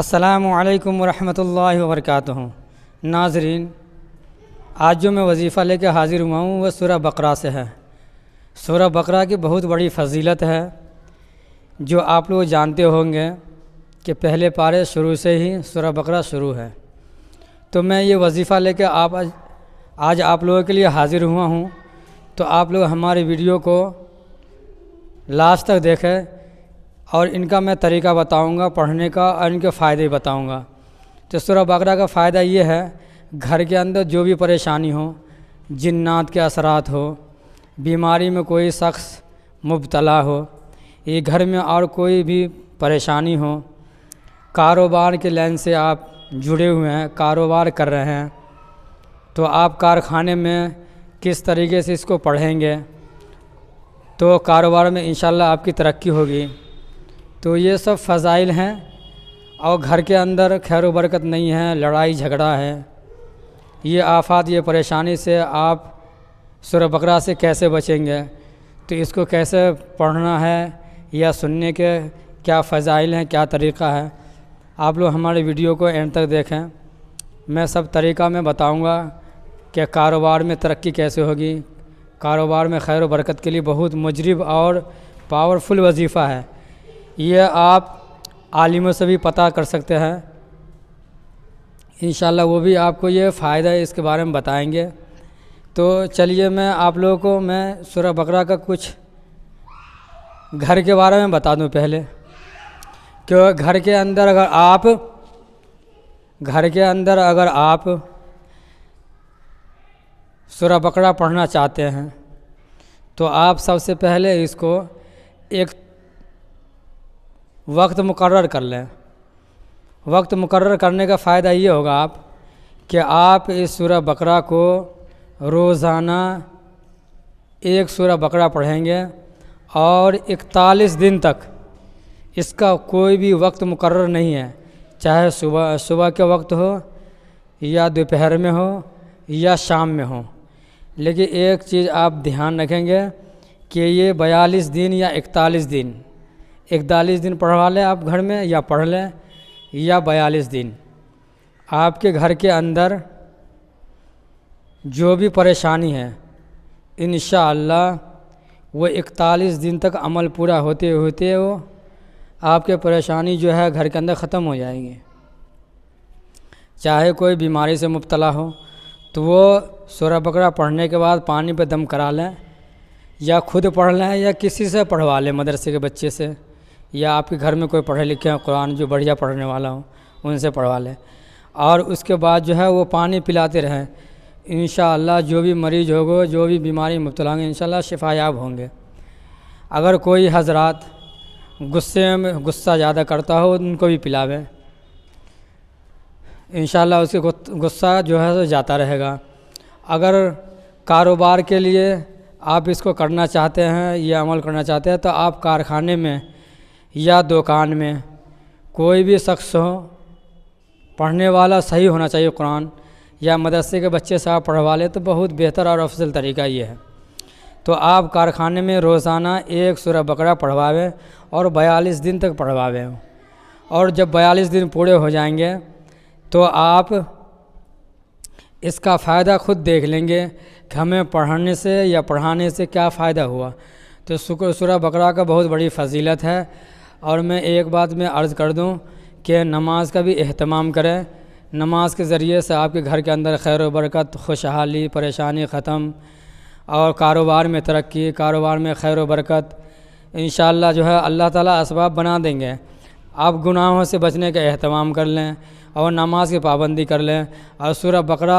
असलकम वरहमल वरक नाजरीन आज जो मैं वजीफ़ा लेकर हाज़िर हुआ हूँ वह सूर्य बकरा से है सूर्य बकरा की बहुत बड़ी फजीलत है जो आप लोग जानते होंगे कि पहले पारे शुरू से ही सूर्य बकरा शुरू है तो मैं ये वजीफ़ा लेकर आप आज, आज आप लोगों के लिए हाज़िर हुआ हूँ तो आप लोग हमारी वीडियो को लास्ट तक देखें और इनका मैं तरीका बताऊंगा पढ़ने का और इनके फ़ायदे बताऊंगा तो सूरह बकरा का फ़ायदा ये है घर के अंदर जो भी परेशानी हो जिन्नात के असरात हो बीमारी में कोई शख्स मुबतला हो ये घर में और कोई भी परेशानी हो कारोबार के लाइन से आप जुड़े हुए हैं कारोबार कर रहे हैं तो आप कारखाने में किस तरीके से इसको पढ़ेंगे तो कारोबार में इन आपकी तरक्की होगी तो ये सब फ़जाइल हैं और घर के अंदर खैर बरकत नहीं है लड़ाई झगड़ा है ये आफात ये परेशानी से आप सुर बकरा से कैसे बचेंगे तो इसको कैसे पढ़ना है या सुनने के क्या फ़जाइल हैं क्या तरीक़ा है आप लोग हमारे वीडियो को एंड तक देखें मैं सब तरीक़ा में बताऊंगा कि कारोबार में तरक्की कैसे होगी कारोबार में खैर बरकत के लिए बहुत मजरब और पावरफुल वजीफ़ा है ये आप आलिमों से भी पता कर सकते हैं इन वो भी आपको ये फ़ायदा इसके बारे में बताएंगे तो चलिए मैं आप लोगों को मैं सूर्य बकरा का कुछ घर के बारे में बता दूं पहले कि घर के अंदर अगर आप घर के अंदर अगर आप सूर्य बकरा पढ़ना चाहते हैं तो आप सबसे पहले इसको एक वक्त मुकर कर लें वक्त मुकर करने का फ़ायदा ये होगा आप कि आप इस शुरा बकरा को रोज़ाना एक शुरा बकरा पढ़ेंगे और इकतालीस दिन तक इसका कोई भी वक्त मुकर नहीं है चाहे सुबह सुबह के वक्त हो या दोपहर में हो या शाम में हो लेकिन एक चीज़ आप ध्यान रखेंगे कि ये बयालीस दिन या इकतालीस दिन इकतालीस दिन पढ़वा लें आप घर में या पढ़ लें या बयालीस दिन आपके घर के अंदर जो भी परेशानी है इन वो इकतालीस दिन तक अमल पूरा होते होते वो आपके परेशानी जो है घर के अंदर ख़त्म हो जाएंगी चाहे कोई बीमारी से मुबतला हो तो वो सोरा बकरा पढ़ने के बाद पानी पे दम करा लें या खुद पढ़ लें या किसी से पढ़वा लें मदरसे के बच्चे से या आपके घर में कोई पढ़े लिखे हैं कुरान जो बढ़िया पढ़ने वाला हो उनसे पढ़वा लें और उसके बाद जो है वो पानी पिलाते रहें इन जो भी मरीज होगा जो भी बीमारी मुबतला होंगे इन याब होंगे अगर कोई हजरात गुस्से में गुस्सा ज़्यादा करता हो उनको भी पिलावें इन उसके गुस्सा जो है जाता रहेगा अगर कारोबार के लिए आप इसको करना चाहते हैं या अमल करना चाहते हैं तो आप कारखाने में या दुकान में कोई भी शख्स हो पढ़ने वाला सही होना चाहिए कुरान या मदरसे के बच्चे से आप पढ़वा लें तो बहुत बेहतर और अफजल तरीका ये है तो आप कारखाने में रोज़ाना एक सूरह बकरा पढ़वावें और बयालीस दिन तक पढ़वावें और जब बयालीस दिन पूरे हो जाएंगे तो आप इसका फ़ायदा खुद देख लेंगे कि हमें पढ़ने से या पढ़ाने से क्या फ़ायदा हुआ तो सुर बकरा का बहुत बड़ी फजीलत है और मैं एक बात मैं अर्ज़ कर दूँ कि नमाज का भी अहतमाम करें नमाज के ज़रिए से आपके घर के अंदर खैर बरकत खुशहाली परेशानी ख़त्म और कारोबार में तरक्की कारोबार में खैर बरकत इन जो है अल्लाह ताला असबाब बना देंगे आप गुनाहों से बचने का अहतमाम कर लें और नमाज की पाबंदी कर लें और सूर्य बकरा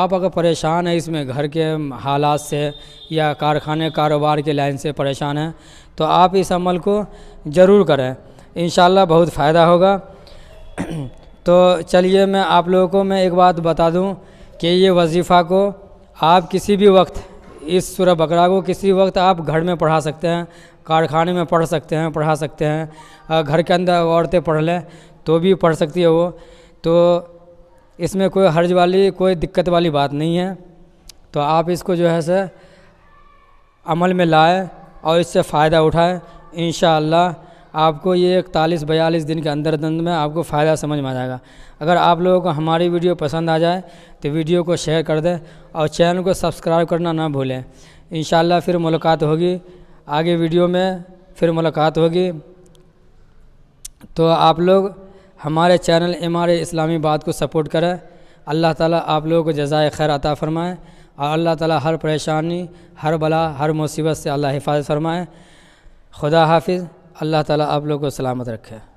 आप अगर परेशान हैं इसमें घर के हालात से या कारखाने कारोबार के लाइन से परेशान हैं तो आप इस अमल को ज़रूर करें इन बहुत फ़ायदा होगा तो चलिए मैं आप लोगों को मैं एक बात बता दूं कि ये वजीफ़ा को आप किसी भी वक्त इस सूर्य बकरा को किसी वक्त आप घर में पढ़ा सकते हैं कारखाने में पढ़ सकते हैं पढ़ा सकते हैं घर के अंदर औरतें पढ़ लें तो भी पढ़ सकती है वो तो इसमें कोई हर्ज वाली कोई दिक्कत वाली बात नहीं है तो आप इसको जो है से अमल में लाएँ और इससे फ़ायदा उठाएँ इन आपको ये इकतालीस बयालीस दिन के अंदर अंदर में आपको फ़ायदा समझ में आ जाएगा अगर आप लोगों को हमारी वीडियो पसंद आ जाए तो वीडियो को शेयर कर दें और चैनल को सब्सक्राइब करना ना भूलें इन फिर मुलाकात होगी आगे वीडियो में फिर मुलाकात होगी तो आप लोग हमारे चैनल एम आर इस्लामी बात को सपोर्ट करें अल्लाह ताला आप लोगों को जजाय खैर अता फ़रमाए और अल्लाह ताला हर परेशानी हर बला हर मुसीबत से अल्लाह हिफाजत फरमाए खुदा हाफिज़ अल्लाह ताला आप लोगों को सलामत रखे